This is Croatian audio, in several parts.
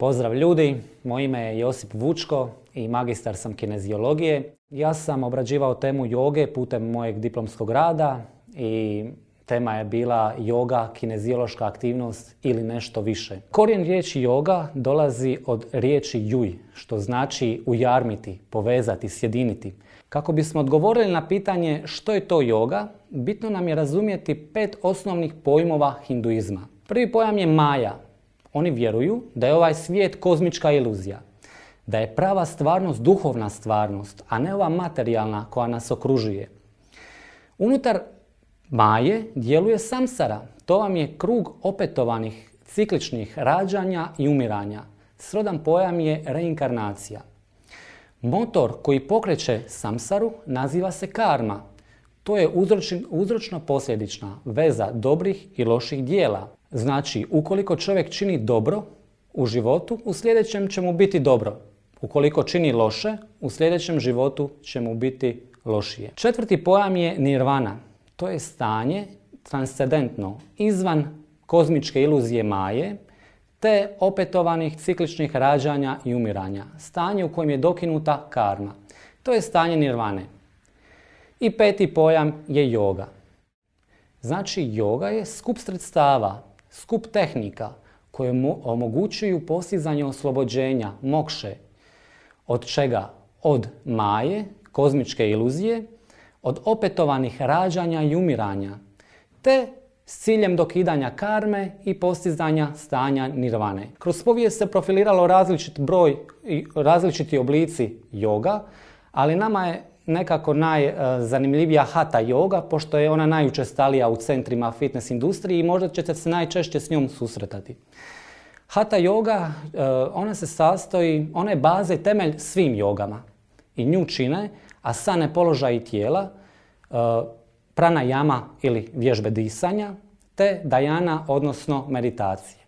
Pozdrav ljudi, moje ime je Josip Vučko i magistar sam kineziologije. Ja sam obrađivao temu joge putem mojeg diplomskog rada i tema je bila joga, kineziološka aktivnost ili nešto više. Korijen riječi joga dolazi od riječi juj, što znači ujarmiti, povezati, sjediniti. Kako bismo odgovorili na pitanje što je to joga, bitno nam je razumjeti pet osnovnih pojmova hinduizma. Prvi pojam je maja, oni vjeruju da je ovaj svijet kozmička iluzija, da je prava stvarnost duhovna stvarnost, a ne ova materijalna koja nas okružuje. Unutar Maje djeluje samsara. To vam je krug opetovanih cikličnih rađanja i umiranja. Srodan pojam je reinkarnacija. Motor koji pokreće samsaru naziva se karma. To je uzročno posljedična veza dobrih i loših dijela. Znači, ukoliko čovjek čini dobro u životu, u sljedećem će mu biti dobro. Ukoliko čini loše, u sljedećem životu će mu biti lošije. Četvrti pojam je nirvana. To je stanje transcendentno, izvan kozmičke iluzije maje, te opetovanih cikličnih rađanja i umiranja. Stanje u kojem je dokinuta karma. To je stanje nirvane. I peti pojam je joga. Znači, joga je skup sredstava skup tehnika koje mu omogućuju postizanje oslobođenja, mokše, od čega? Od maje, kozmičke iluzije, od opetovanih rađanja i umiranja, te s ciljem dokidanja karme i postizanja stanja nirvane. Kroz povijest se profiliralo različit broj i različiti oblici joga, ali nama je nekako najzanimljivija hata yoga, pošto je ona najučestalija u centrima fitness industrije i možda ćete se najčešće s njom susretati. Hata yoga, e, ona se sastoji, ona je baza i temelj svim jogama. I nju čine asane položaj tijela, e, prana jama ili vježbe disanja, te dajana, odnosno meditacije.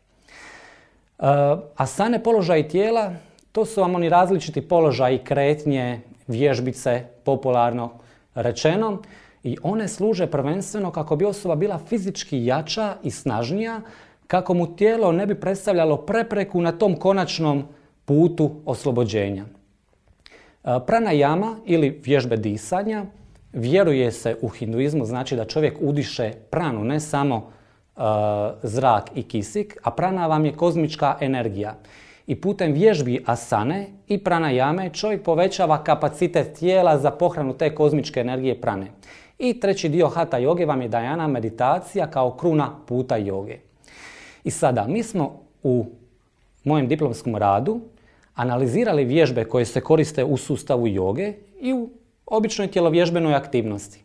E, asane položaj tijela, to su vam oni različiti položaji kretnje vježbice, popularno rečeno. I one služe prvenstveno kako bi osoba bila fizički jača i snažnija, kako mu tijelo ne bi predstavljalo prepreku na tom konačnom putu oslobođenja. E, prana jama ili vježbe disanja vjeruje se u hinduizmu, znači da čovjek udiše pranu, ne samo e, zrak i kisik, a prana vam je kozmička energija i putem vježbi asane i pranajame čovjek povećava kapacitet tijela za pohranu te kozmičke energije prane. I treći dio hata joge vam je dajana meditacija kao kruna puta joge. I sada, mi smo u mojem diplomskom radu analizirali vježbe koje se koriste u sustavu joge i u običnoj tjelovježbenoj aktivnosti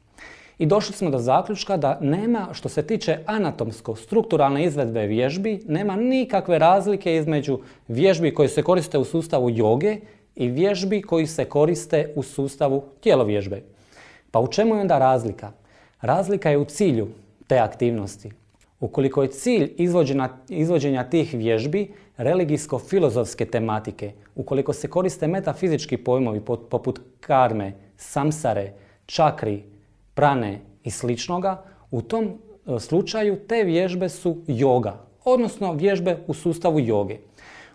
i došli smo do zaključka da nema, što se tiče anatomsko-strukturalne izvedbe vježbi, nema nikakve razlike između vježbi koje se koriste u sustavu joge i vježbi koji se koriste u sustavu tijelovježbe. Pa u čemu je onda razlika? Razlika je u cilju te aktivnosti. Ukoliko je cilj izvođenja tih vježbi religijsko-filozofske tematike, ukoliko se koriste metafizički pojmovi poput karme, samsare, čakri, prane i sličnoga, u tom e, slučaju te vježbe su joga, odnosno vježbe u sustavu joge.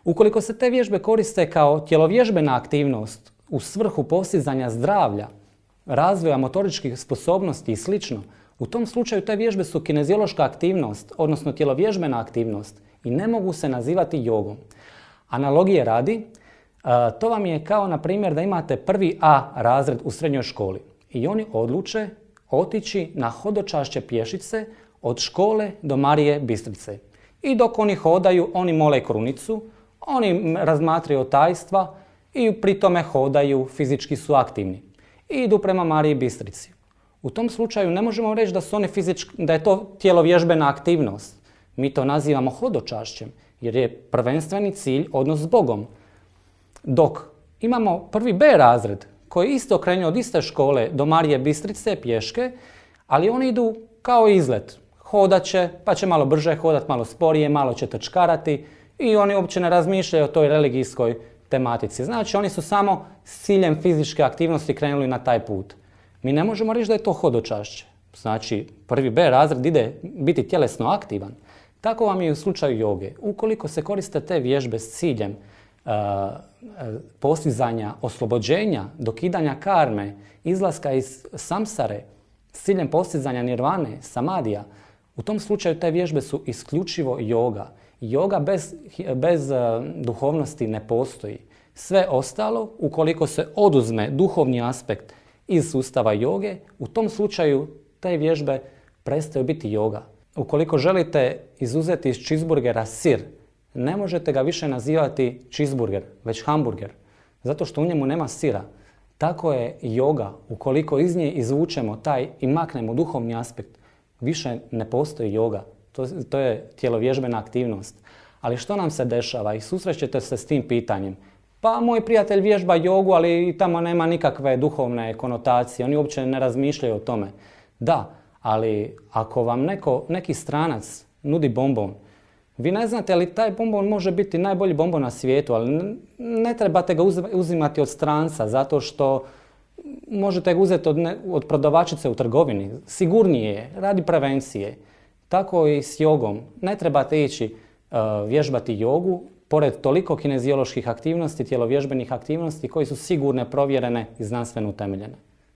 Ukoliko se te vježbe koriste kao tjelovježbena aktivnost u svrhu postizanja zdravlja, razvoja motoričkih sposobnosti i sl., u tom slučaju te vježbe su kineziološka aktivnost, odnosno tjelovježbena aktivnost i ne mogu se nazivati jogom. Analogije radi, e, to vam je kao na primjer da imate prvi A razred u srednjoj školi i oni odluče otići na hodočašće pješice od škole do Marije Bistrice. I dok oni hodaju, oni mole krunicu, oni razmatraju tajstva i pri tome hodaju, fizički su aktivni. I idu prema Mariji Bistrici. U tom slučaju ne možemo reći da, su oni fizički, da je to vježbena aktivnost. Mi to nazivamo hodočašćem, jer je prvenstveni cilj odnos s Bogom. Dok imamo prvi B razred, koji je isto krenuo od iste škole do Marije Bistrice pješke, ali oni idu kao izlet. Hodat će, pa će malo brže hodat, malo sporije, malo će trčkarati i oni uopće ne razmišljaju o toj religijskoj tematici. Znači oni su samo s ciljem fizičke aktivnosti krenuli na taj put. Mi ne možemo reći da je to hodočašće. Znači prvi B razred ide biti tjelesno aktivan. Tako vam je i u slučaju joge. Ukoliko se koriste te vježbe s ciljem Eh, eh, postizanja oslobođenja, dokidanja karme, izlaska iz samsare s ciljem postizanja nirvane, samadija, u tom slučaju te vježbe su isključivo yoga. Joga bez, bez eh, duhovnosti ne postoji. Sve ostalo, ukoliko se oduzme duhovni aspekt iz sustava joge, u tom slučaju te vježbe prestaju biti joga. Ukoliko želite izuzeti iz čizburgera sir, ne možete ga više nazivati cheeseburger, već hamburger, zato što u njemu nema sira. Tako je yoga. ukoliko iz nje izvučemo taj i maknemo duhovni aspekt, više ne postoji yoga. To, to je tjelovježbena aktivnost. Ali što nam se dešava i susrećete se s tim pitanjem? Pa moj prijatelj vježba jogu, ali tamo nema nikakve duhovne konotacije, oni uopće ne razmišljaju o tome. Da, ali ako vam neko, neki stranac nudi bombom vi ne znate li taj bombon može biti najbolji bombon na svijetu, ali ne trebate ga uzimati od stranca zato što možete ga uzeti od, prodavačice u trgovini. Sigurnije je, radi prevencije. Tako i s jogom. Ne trebate ići e, vježbati jogu, pored toliko kinezioloških aktivnosti, tjelovježbenih aktivnosti koji su sigurne, provjerene i znanstveno utemeljene.